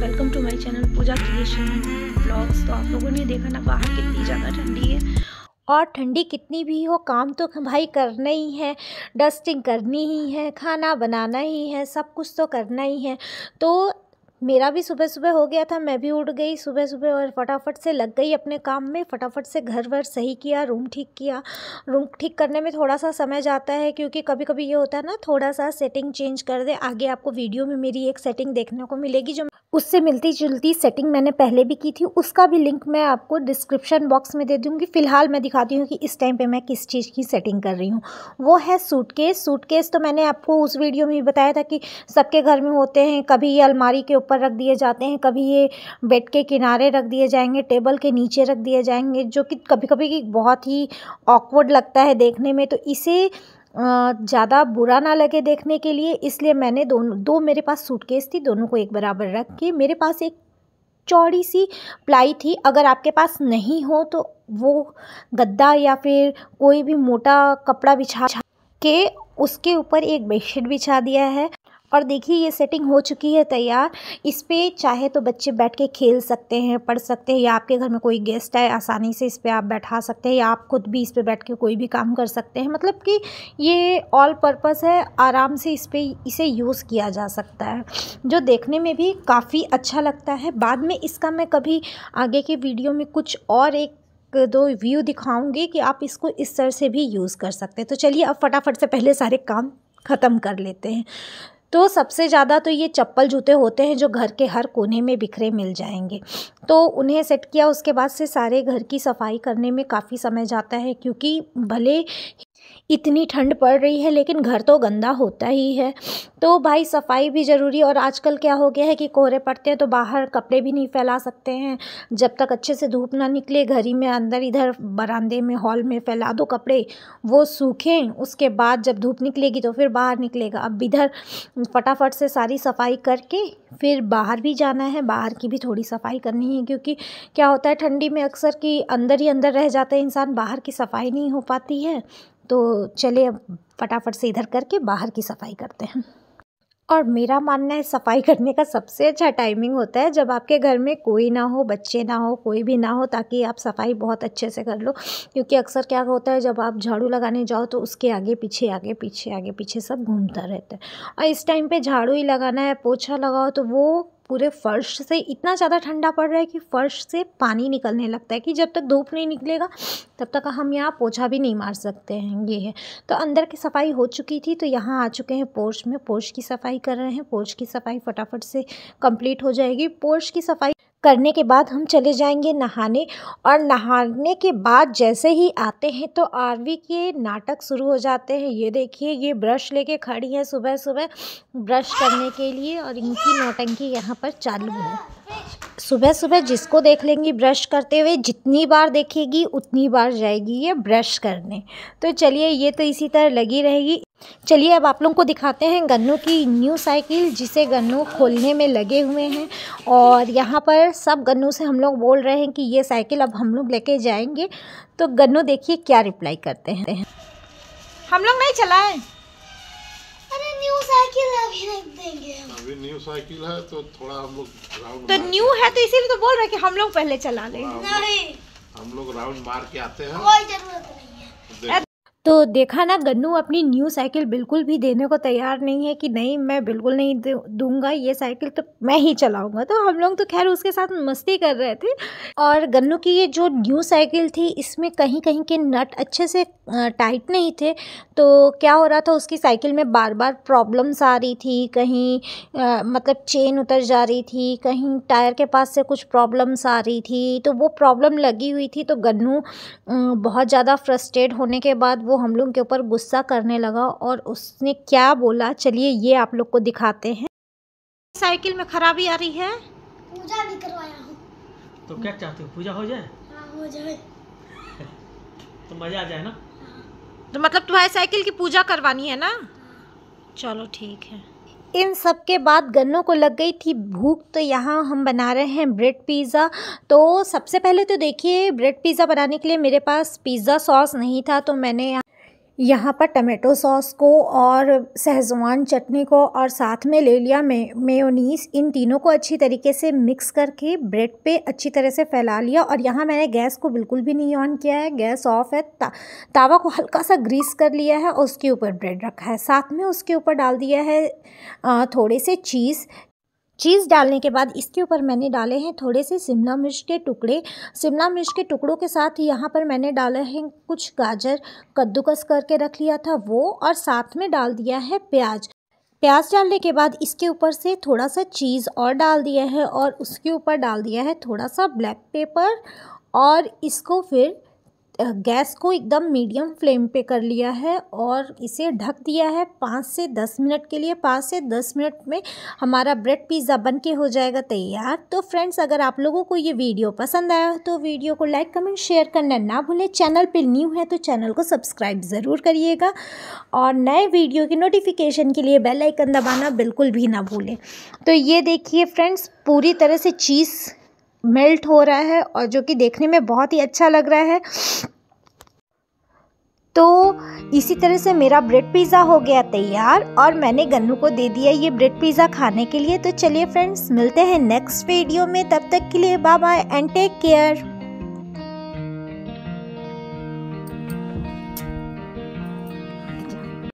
Welcome to my channel Pooja creation blogs तो आप लोगों ने देखा ना बाहर कितनी ज़्यादा ठंडी है और ठंडी कितनी भी हो काम तो भाई करना ही है डस्टिंग करनी ही है खाना बनाना ही है सब कुछ तो करना ही है तो मेरा भी सुबह सुबह हो गया था मैं भी उठ गई सुबह सुबह और फटाफट से लग गई अपने काम में फटाफट से घर वर सही किया रूम ठीक किया रूम ठीक करने में थोड़ा सा समय जाता है क्योंकि कभी कभी ये होता है ना थोड़ा सा सेटिंग चेंज कर दे आगे आपको वीडियो में मेरी एक सेटिंग देखने को मिलेगी जो उससे मिलती जुलती सेटिंग मैंने पहले भी की थी उसका भी लिंक मैं आपको डिस्क्रिप्शन बॉक्स में दे दूँगी फ़िलहाल मैं दिखाती हूँ कि इस टाइम पर मैं किस चीज़ की सेटिंग कर रही हूँ वो है सूटकेस सूटकेस तो मैंने आपको उस वीडियो में भी बताया था कि सबके घर में होते हैं कभी ये अलमारी के ऊपर ऊपर रख दिए जाते हैं कभी ये बेड के किनारे रख दिए जाएंगे टेबल के नीचे रख दिए जाएंगे जो कि कभी कभी बहुत ही ऑकवर्ड लगता है देखने में तो इसे ज़्यादा बुरा ना लगे देखने के लिए इसलिए मैंने दोनों दो मेरे पास सूटकेस थी दोनों को एक बराबर रख के मेरे पास एक चौड़ी सी प्लाई थी अगर आपके पास नहीं हो तो वो गद्दा या फिर कोई भी मोटा कपड़ा बिछा के उसके ऊपर एक बेडशीट बिछा दिया है और देखिए ये सेटिंग हो चुकी है तैयार इस पर चाहे तो बच्चे बैठ के खेल सकते हैं पढ़ सकते हैं या आपके घर में कोई गेस्ट आए आसानी से इस पर आप बैठा सकते हैं या आप खुद भी इस पर बैठ के कोई भी काम कर सकते हैं मतलब कि ये ऑल पर्पज़ है आराम से इस पर इसे यूज़ किया जा सकता है जो देखने में भी काफ़ी अच्छा लगता है बाद में इसका मैं कभी आगे के वीडियो में कुछ और एक दो व्यू दिखाऊँगी कि आप इसको इस तरह से भी यूज़ कर सकते हैं तो चलिए अब फटाफट से पहले सारे काम ख़त्म कर लेते हैं तो सबसे ज़्यादा तो ये चप्पल जूते होते हैं जो घर के हर कोने में बिखरे मिल जाएंगे तो उन्हें सेट किया उसके बाद से सारे घर की सफाई करने में काफ़ी समय जाता है क्योंकि भले इतनी ठंड पड़ रही है लेकिन घर तो गंदा होता ही है तो भाई सफाई भी ज़रूरी और आजकल क्या हो गया है कि कोहरे पड़ते हैं तो बाहर कपड़े भी नहीं फैला सकते हैं जब तक अच्छे से धूप ना निकले घर ही में अंदर इधर बरामदे में हॉल में फैला दो कपड़े वो सूखें उसके बाद जब धूप निकलेगी तो फिर बाहर निकलेगा अब इधर फटाफट से सारी सफाई करके फिर बाहर भी जाना है बाहर की भी थोड़ी सफाई करनी है क्योंकि क्या होता है ठंडी में अक्सर कि अंदर ही अंदर रह जाते हैं इंसान बाहर की सफाई नहीं हो पाती है तो चलिए अब फटाफट से इधर करके बाहर की सफाई करते हैं और मेरा मानना है सफाई करने का सबसे अच्छा टाइमिंग होता है जब आपके घर में कोई ना हो बच्चे ना हो कोई भी ना हो ताकि आप सफाई बहुत अच्छे से कर लो क्योंकि अक्सर क्या होता है जब आप झाड़ू लगाने जाओ तो उसके आगे पीछे आगे पीछे आगे पीछे सब घूमता रहता है और इस टाइम पे झाड़ू ही लगाना है पोछा लगाओ तो वो पूरे फर्श से इतना ज़्यादा ठंडा पड़ रहा है कि फ़र्श से पानी निकलने लगता है कि जब तक धूप नहीं निकलेगा तब तक हम यहाँ पोछा भी नहीं मार सकते हैं ये है तो अंदर की सफाई हो चुकी थी तो यहाँ आ चुके हैं पोर्च में पोर्च की सफाई कर रहे हैं पोर्च की सफाई फटाफट से कंप्लीट हो जाएगी पोर्च की सफाई करने के बाद हम चले जाएंगे नहाने और नहाने के बाद जैसे ही आते हैं तो आरवी के नाटक शुरू हो जाते हैं ये देखिए ये ब्रश लेके खड़ी है सुबह सुबह ब्रश करने के लिए और इनकी नौटंकी यहाँ पर चालू है सुबह सुबह जिसको देख लेंगी ब्रश करते हुए जितनी बार देखेगी उतनी बार जाएगी ये ब्रश करने तो चलिए ये तो इसी तरह लगी रहेगी चलिए अब आप लोगों को दिखाते हैं गन्नों की न्यू साइकिल जिसे गन्नों खोलने में लगे हुए हैं और यहाँ पर सब गन्नों से हम लोग बोल रहे हैं कि ये साइकिल अब हम लोग लेके जाएंगे तो गन्नों देखिए क्या रिप्लाई करते हैं हम लोग नहीं चलाए अरे न्यू साइकिल न्यू साइकिल है तो थोड़ा हम लोग तो न्यू है तो इसीलिए तो बोल रहे कि हम लोग पहले चला लेंगे नहीं हम लोग राउंड मार के आते हैं कोई जरूरत नहीं है तो देखा ना गन्नू अपनी न्यू साइकिल बिल्कुल भी देने को तैयार नहीं है कि नहीं मैं बिल्कुल नहीं दूंगा ये साइकिल तो मैं ही चलाऊंगा तो हम लोग तो खैर उसके साथ मस्ती कर रहे थे और गन्नू की ये जो न्यू साइकिल थी इसमें कहीं कहीं के नट अच्छे से टाइट नहीं थे तो क्या हो रहा था उसकी साइकिल में बार बार प्रॉब्लम्स आ रही थी कहीं आ, मतलब चेन उतर जा रही थी कहीं टायर के पास से कुछ प्रॉब्लम्स आ रही थी तो वो प्रॉब्लम लगी हुई थी तो गन्नू बहुत ज़्यादा फ्रस्ट्रेट होने के बाद वो हम लोग के ऊपर गुस्सा करने लगा और उसने क्या बोला चलिए ये आप लोग को दिखाते हैं साइकिल में खराबी आ रही है पूजा भी करवाया हूँ तो क्या चाहते हो पूजा हो जाए हाँ, हो जाए तो मजा आ जाए ना हाँ। तो मतलब तुम्हारी साइकिल की पूजा करवानी है ना हाँ। चलो ठीक है इन सब के बाद गन्नों को लग गई थी भूख तो यहाँ हम बना रहे हैं ब्रेड पिज़्ज़ा तो सबसे पहले तो देखिए ब्रेड पिज़्ज़ा बनाने के लिए मेरे पास पिज़्ज़ा सॉस नहीं था तो मैंने यहाँ पर टमेटो सॉस को और सहजवान चटनी को और साथ में ले लिया मे मेयोनीस इन तीनों को अच्छी तरीके से मिक्स करके ब्रेड पे अच्छी तरह से फैला लिया और यहाँ मैंने गैस को बिल्कुल भी नहीं ऑन किया है गैस ऑफ है ता, तावा को हल्का सा ग्रीस कर लिया है और उसके ऊपर ब्रेड रखा है साथ में उसके ऊपर डाल दिया है थोड़े से चीज़ चीज़ डालने के बाद इसके ऊपर मैंने डाले हैं थोड़े से शिमला मिर्च के टुकड़े शिमला मिर्च के टुकड़ों के साथ यहाँ पर मैंने डाला है कुछ गाजर कद्दूकस करके रख लिया था वो और साथ में डाल दिया है प्याज प्याज डालने के बाद इसके ऊपर से थोड़ा सा चीज़ और डाल दिया है और उसके ऊपर डाल दिया है थोड़ा सा ब्लैक पेपर और इसको फिर गैस को एकदम मीडियम फ्लेम पे कर लिया है और इसे ढक दिया है पाँच से दस मिनट के लिए पाँच से दस मिनट में हमारा ब्रेड पिज़्ज़ा बन के हो जाएगा तैयार तो फ्रेंड्स अगर आप लोगों को ये वीडियो पसंद आया तो वीडियो को लाइक कमेंट शेयर करना ना भूलें चैनल पर न्यू है तो चैनल को सब्सक्राइब ज़रूर करिएगा और नए वीडियो की नोटिफिकेशन के लिए बेल आइकन दबाना बिल्कुल भी ना भूलें तो ये देखिए फ्रेंड्स पूरी तरह से चीज़ मेल्ट हो रहा है और जो कि देखने में बहुत ही अच्छा लग रहा है तो इसी तरह से मेरा ब्रेड पिज़्ज़ा हो गया तैयार और मैंने गन्नू को दे दिया ये ब्रेड पिज़्ज़ा खाने के लिए तो चलिए फ्रेंड्स मिलते हैं नेक्स्ट वीडियो में तब तक के लिए bye bye and take care